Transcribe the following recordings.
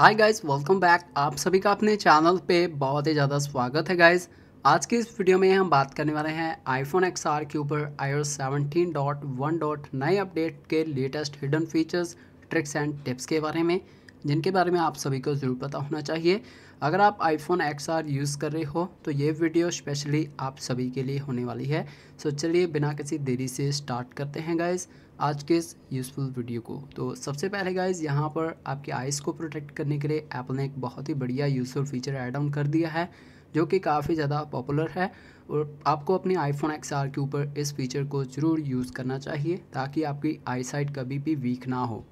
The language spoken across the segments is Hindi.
हाय गाइस वेलकम बैक आप सभी का अपने चैनल पे बहुत ही ज़्यादा स्वागत है गाइस आज की इस वीडियो में हम बात करने वाले हैं आईफोन आर के ऊपर I seventeen dot one dot नए अपडेट के latest hidden features tricks and tips के बारे में जिनके बारे में आप सभी को ज़रूर पता होना चाहिए अगर आप आईफोन आर यूज़ कर रहे हो तो ये वीडियो स्पेशली आप सभी के लिए होने वाली है सो चलिए बिना किसी देरी से स्टार्ट करते हैं गाइज़ आज के इस यूज़फुल वीडियो को तो सबसे पहले गाइज यहाँ पर आपके आइज़ को प्रोटेक्ट करने के लिए एप्पल ने एक बहुत ही बढ़िया यूज़फुल फीचर ऐड ऑन कर दिया है जो कि काफ़ी ज़्यादा पॉपुलर है और आपको अपने आईफोन एक्स के ऊपर इस फीचर को ज़रूर यूज़ करना चाहिए ताकि आपकी आईसाइट कभी भी वीक ना हो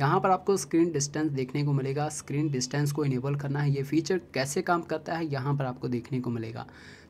यहाँ पर आपको स्क्रीन डिस्टेंस देखने को मिलेगा स्क्रीन डिस्टेंस को इनेबल करना है ये फीचर कैसे काम करता है यहाँ पर आपको देखने को मिलेगा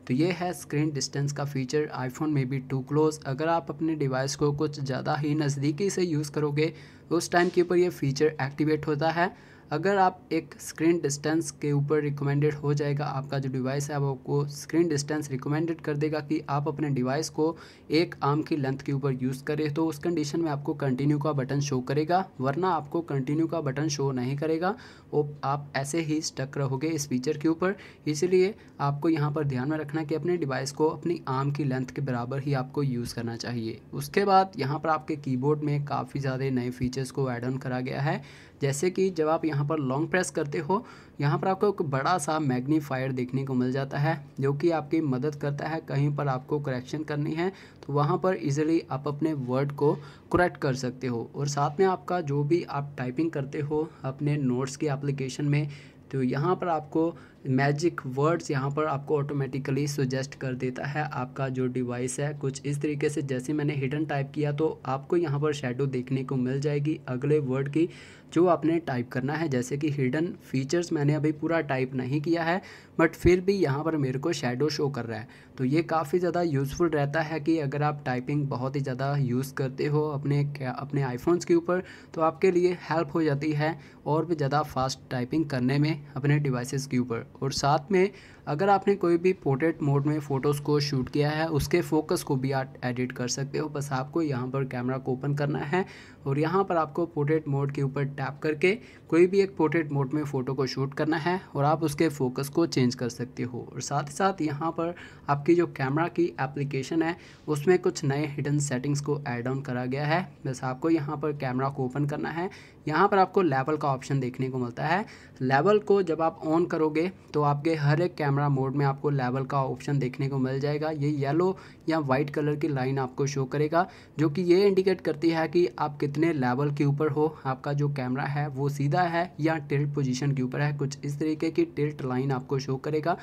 तो ये है स्क्रीन डिस्टेंस का फीचर आईफोन में भी टू क्लोज अगर आप अपने डिवाइस को कुछ ज़्यादा ही नज़दीकी से यूज़ करोगे तो उस टाइम के ऊपर ये फीचर एक्टिवेट होता है अगर आप एक स्क्रीन डिस्टेंस के ऊपर रिकमेंडेड हो जाएगा आपका जो डिवाइस है वो आपको स्क्रीन डिस्टेंस रिकमेंडेड कर देगा कि आप अपने डिवाइस को एक आर्म की लेंथ के ऊपर यूज़ करें तो उस कंडीशन में आपको कंटिन्यू का बटन शो करेगा वरना आपको कंटिन्यू का बटन शो नहीं करेगा वो आप ऐसे ही स्टक रहोगे इस फीचर के ऊपर इसलिए आपको यहाँ पर ध्यान में रखना कि अपने डिवाइस को अपनी आर्म की लेंथ के बराबर ही आपको यूज़ करना चाहिए उसके बाद यहाँ पर आपके कीबोर्ड में काफ़ी ज़्यादा नए फीचर्स को ऐड ऑन करा गया है जैसे कि जब आप यहाँ पर लॉन्ग प्रेस करते हो यहाँ पर आपको एक बड़ा सा मैग्नीफायर देखने को मिल जाता है जो कि आपकी मदद करता है कहीं पर आपको करेक्शन करनी है तो वहाँ पर इजीली आप अपने वर्ड को करेक्ट कर सकते हो और साथ में आपका जो भी आप टाइपिंग करते हो अपने नोट्स की एप्लीकेशन में तो यहाँ पर आपको मैजिक वर्ड्स यहाँ पर आपको ऑटोमेटिकली सुजेस्ट कर देता है आपका जो डिवाइस है कुछ इस तरीके से जैसे मैंने हिडन टाइप किया तो आपको यहाँ पर शेडो देखने को मिल जाएगी अगले वर्ड की जो आपने टाइप करना है जैसे कि हिडन फीचर्स मैंने अभी पूरा टाइप नहीं किया है बट फिर भी यहाँ पर मेरे को शेडो शो कर रहा है तो ये काफ़ी ज़्यादा यूज़फुल रहता है कि अगर आप टाइपिंग बहुत ही ज़्यादा यूज़ करते हो अपने अपने आईफोन्स के ऊपर तो आपके लिए हेल्प हो जाती है और भी ज़्यादा फास्ट टाइपिंग करने में अपने डिवाइसेस के ऊपर और साथ में अगर आपने कोई भी पोर्ट्रेट मोड में फ़ोटोज़ को शूट किया है उसके फोकस को भी आप एडिट कर सकते हो बस आपको यहाँ पर कैमरा को ओपन करना है और यहाँ पर आपको पोर्ट्रेट मोड के ऊपर टैप करके कोई भी एक पोर्ट्रेट मोड में फ़ोटो को शूट करना है और आप उसके फोकस को चेंज कर सकते हो और साथ ही साथ यहाँ पर आपकी जो कैमरा की एप्लीकेशन है उसमें कुछ नए हिडन सेटिंग्स को एड ऑन करा गया है बस आपको यहाँ पर कैमरा को ओपन करना है यहाँ पर आपको लेवल का ऑप्शन देखने को मिलता है लेवल को जब आप ऑन करोगे तो आपके हर एक कैमरा कैमरा मोड में आपको लेवल का ऑप्शन देखने को मिल जाएगा ये येलो या वाइट कलर की लाइन आपको शो करेगा जो कि ये इंडिकेट करती है कि आप कितने लेवल के ऊपर हो आपका जो कैमरा है वो सीधा है या टिल्ट पोजीशन के ऊपर है कुछ इस तरीके की टिल्ट लाइन आपको शो करेगा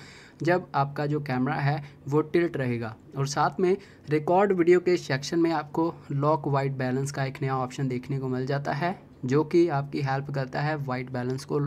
जब आपका जो कैमरा है वो टिल्ट रहेगा और साथ में रिकॉर्ड वीडियो के सेक्शन में आपको लॉक वाइट बैलेंस का एक नया ऑप्शन देखने को मिल जाता है जो कि आपकी हेल्प करता है वाइट बैलेंस को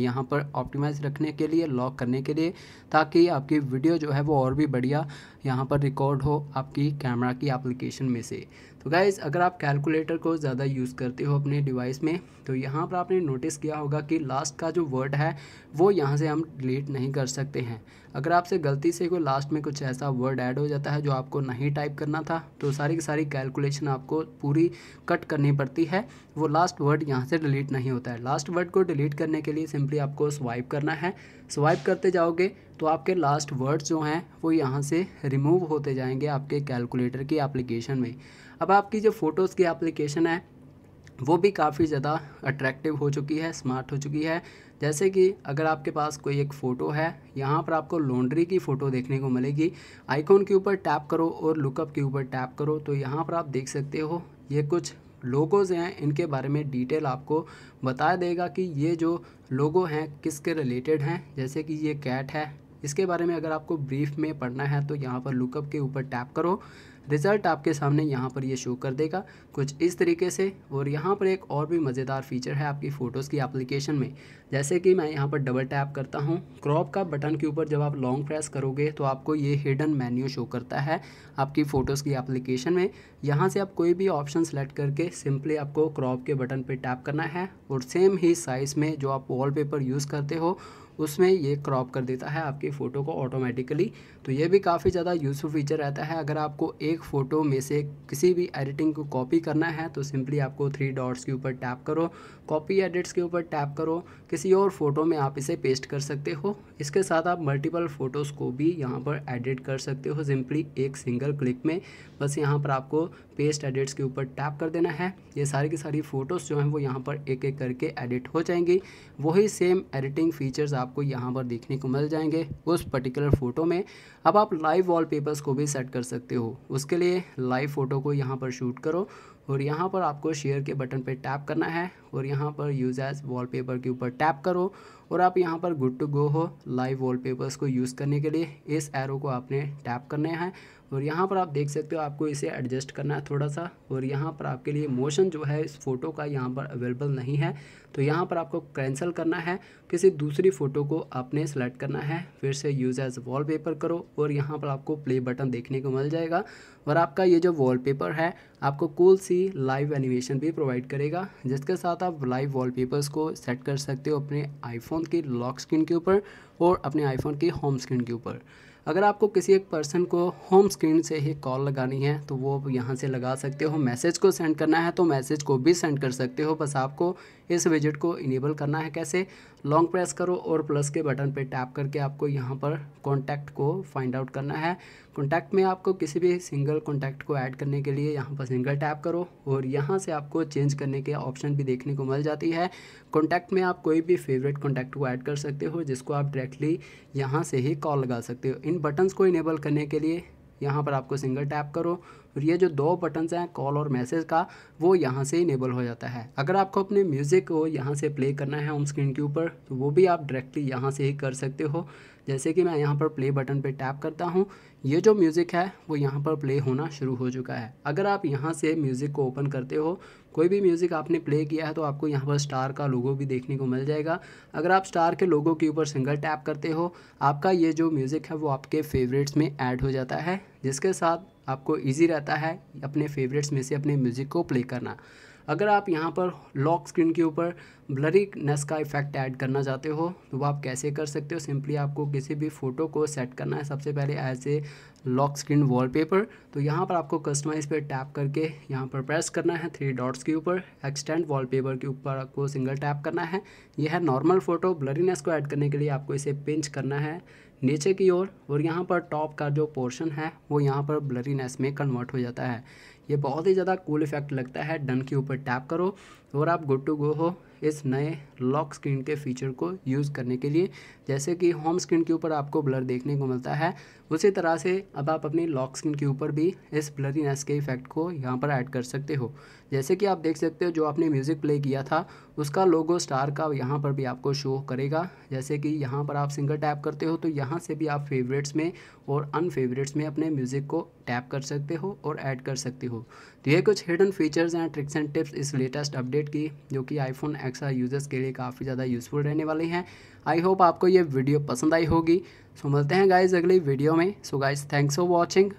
यहाँ पर ऑप्टिमाइज़ रखने के लिए लॉक करने के लिए ताकि आपकी वीडियो जो है वो और भी बढ़िया यहाँ पर रिकॉर्ड हो आपकी कैमरा की एप्लीकेशन में से तो गाइज़ अगर आप कैलकुलेटर को ज़्यादा यूज़ करते हो अपने डिवाइस में तो यहाँ पर आपने नोटिस किया होगा कि लास्ट का जो वर्ड है वो यहाँ से हम डिलीट नहीं कर सकते हैं अगर आपसे गलती से कोई लास्ट में कुछ ऐसा वर्ड ऐड हो जाता है जो आपको नहीं टाइप करना था तो सारी की सारी कैलकुलेशन आपको पूरी कट करनी पड़ती है वो लास्ट वर्ड यहाँ से डिलीट नहीं होता है लास्ट वर्ड को डिलीट करने के लिए सिंपली आपको स्वाइप करना है स्वाइप करते जाओगे तो आपके लास्ट वर्ड्स जो हैं वो यहाँ से रिमूव होते जाएंगे आपके कैलकुलेटर की एप्लीकेशन में अब आपकी जो फ़ोटोज़ की एप्लीकेशन है वो भी काफ़ी ज़्यादा अट्रैक्टिव हो चुकी है स्मार्ट हो चुकी है जैसे कि अगर आपके पास कोई एक फ़ोटो है यहाँ पर आपको लॉन्ड्री की फ़ोटो देखने को मिलेगी आइकॉन के ऊपर टैप करो और लुकअप के ऊपर टैप करो तो यहाँ पर आप देख सकते हो ये कुछ लोगोज हैं इनके बारे में डिटेल आपको बता देगा कि ये जो लोगो हैं किसके रिलेटेड हैं जैसे कि ये कैट है इसके बारे में अगर आपको ब्रीफ में पढ़ना है तो यहाँ पर लुकअप के ऊपर टैप करो रिज़ल्ट आपके सामने यहाँ पर ये शो कर देगा कुछ इस तरीके से और यहाँ पर एक और भी मज़ेदार फीचर है आपकी फ़ोटोज़ की एप्लीकेशन में जैसे कि मैं यहाँ पर डबल टैप करता हूँ क्रॉप का बटन के ऊपर जब आप लॉन्ग प्रेस करोगे तो आपको ये हिडन मेन्यू शो करता है आपकी फ़ोटोज़ की एप्लीकेशन में यहाँ से आप कोई भी ऑप्शन सेलेक्ट करके सिंपली आपको क्रॉप के बटन पर टैप करना है और सेम ही साइज़ में जो आप वॉल यूज़ करते हो उसमें ये क्रॉप कर देता है आपकी फ़ोटो को ऑटोमेटिकली तो ये भी काफ़ी ज़्यादा यूज़फुल फीचर रहता है अगर आपको एक फ़ोटो में से किसी भी एडिटिंग को कॉपी करना है तो सिंपली आपको थ्री डॉट्स के ऊपर टैप करो कॉपी एडिट्स के ऊपर टैप करो किसी और फ़ोटो में आप इसे पेस्ट कर सकते हो इसके साथ आप मल्टीपल फ़ोटोज़ को भी यहाँ पर एडिट कर सकते हो सिंपली एक सिंगल क्लिक में बस यहाँ पर आपको पेस्ट एडिट्स के ऊपर टैप कर देना है ये सारी की सारी फ़ोटोज़ जो हैं वो यहाँ पर एक एक करके एडिट हो जाएंगी वही सेम एडिटिंग फीचर्स आप आपको यहाँ पर देखने को मिल जाएंगे उस पर्टिकुलर फ़ोटो में अब आप लाइव वॉलपेपर्स को भी सेट कर सकते हो उसके लिए लाइव फ़ोटो को यहाँ पर शूट करो और यहाँ पर आपको शेयर के बटन पर टैप करना है और यहाँ पर यूज एज वॉलपेपर के ऊपर टैप करो और आप यहाँ पर गुड टू गो हो लाइव वॉलपेपर्स को यूज़ करने के लिए इस एरो को आपने टैप करने हैं और यहाँ पर आप देख सकते हो आपको इसे एडजस्ट करना है थोड़ा सा और यहाँ पर आपके लिए मोशन जो है इस फ़ोटो का यहाँ पर अवेलेबल नहीं है तो यहाँ पर आपको कैंसिल करना है किसी दूसरी फ़ोटो को आपने सेलेक्ट करना है फिर से यूज़ एज वॉलपेपर करो और यहाँ पर आपको प्ले बटन देखने को मिल जाएगा और आपका ये जो वॉलपेपर है आपको कूल सी लाइव एनिमेशन भी प्रोवाइड करेगा जिसके साथ आप लाइव वॉलपेपर्स को सेट कर सकते हो अपने आईफोन की लॉक स्क्रीन के ऊपर और अपने आईफोन की होम स्क्रीन के ऊपर अगर आपको किसी एक पर्सन को होम स्क्रीन से ही कॉल लगानी है तो वो यहाँ से लगा सकते हो मैसेज को सेंड करना है तो मैसेज को भी सेंड कर सकते हो बस आपको इस विजिट को इनेबल करना है कैसे लॉन्ग प्रेस करो और प्लस के बटन पर टैप करके आपको यहाँ पर कॉन्टैक्ट को फाइंड आउट करना है कॉन्टैक्ट में आपको किसी भी सिंगल कॉन्टैक्ट को ऐड करने के लिए यहाँ पर सिंगल टैप करो और यहाँ से आपको चेंज करने के ऑप्शन भी देखने को मिल जाती है कॉन्टैक्ट में आप कोई भी फेवरेट कॉन्टैक्ट को ऐड कर सकते हो जिसको आप डायरेक्टली यहाँ से ही कॉल लगा सकते हो इन बटन्स को इनेबल करने के लिए यहाँ पर आपको सिंगल टैप करो और ये जो दो बटन्स हैं कॉल और मैसेज का वो यहाँ से इनेबल हो जाता है अगर आपको अपने म्यूज़िक को यहाँ से प्ले करना है होम स्क्रीन के ऊपर तो वो भी आप डायरेक्टली यहाँ से ही कर सकते हो जैसे कि मैं यहाँ पर प्ले बटन पे टैप करता हूँ ये जो म्यूज़िक है वो यहाँ पर प्ले होना शुरू हो चुका है अगर आप यहाँ से म्यूज़िक को ओपन करते हो कोई भी म्यूज़िक आपने प्ले किया है तो आपको यहाँ पर स्टार का लोगो भी देखने को मिल जाएगा अगर आप स्टार के लोगो के ऊपर सिंगल टैप करते हो आपका ये जो म्यूज़िक है वो आपके फेवरेट्स में ऐड हो जाता है जिसके साथ आपको इजी रहता है अपने फेवरेट्स में से अपने म्यूज़िक को प्ले करना अगर आप यहाँ पर लॉक स्क्रीन के ऊपर ब्लरी नेस का इफेक्ट ऐड करना चाहते हो तो वो आप कैसे कर सकते हो सिंपली आपको किसी भी फ़ोटो को सेट करना है सबसे पहले ऐसे लॉक स्क्रीन वॉलपेपर तो यहाँ पर आपको कस्टमाइज पर टैप करके यहाँ पर प्रेस करना है थ्री डॉट्स के ऊपर एक्सटेंड वॉलपेपर के ऊपर आपको सिंगल टैप करना है यह है नॉर्मल फ़ोटो ब्लरीनेस को ऐड करने के लिए आपको इसे पिंच करना है नीचे की ओर और, और यहाँ पर टॉप का जो पोर्शन है वो यहाँ पर ब्लरीनेस में कन्वर्ट हो जाता है ये बहुत ही ज़्यादा कूल इफेक्ट लगता है डन के ऊपर टैप करो और आप गुड टू गो हो इस नए लॉक स्क्रीन के फीचर को यूज़ करने के लिए जैसे कि होम स्क्रीन के ऊपर आपको ब्लर देखने को मिलता है उसी तरह से अब आप अपनी लॉक स्क्रीन के ऊपर भी इस ब्लरीनेस के इफेक्ट को यहाँ पर ऐड कर सकते हो जैसे कि आप देख सकते हो जो आपने म्यूज़िक प्ले किया था उसका लोगो स्टार का यहाँ पर भी आपको शो करेगा जैसे कि यहाँ पर आप सिंगल टैप करते हो तो यहाँ से भी आप फेवरेट्स में और अनफेवरेट्स में अपने म्यूज़िक को टैप कर सकते हो और ऐड कर सकते हो तो ये कुछ hidden features and tricks and tips इस लेटेस्ट अपडेट अपडेट की जो कि आईफोन एक्सा यूज़र्स के लिए काफ़ी ज़्यादा यूज़फुल रहने वाली हैं आई होप आपको ये वीडियो पसंद आई होगी सो मिलते हैं गाइज अगली वीडियो में so guys thanks for watching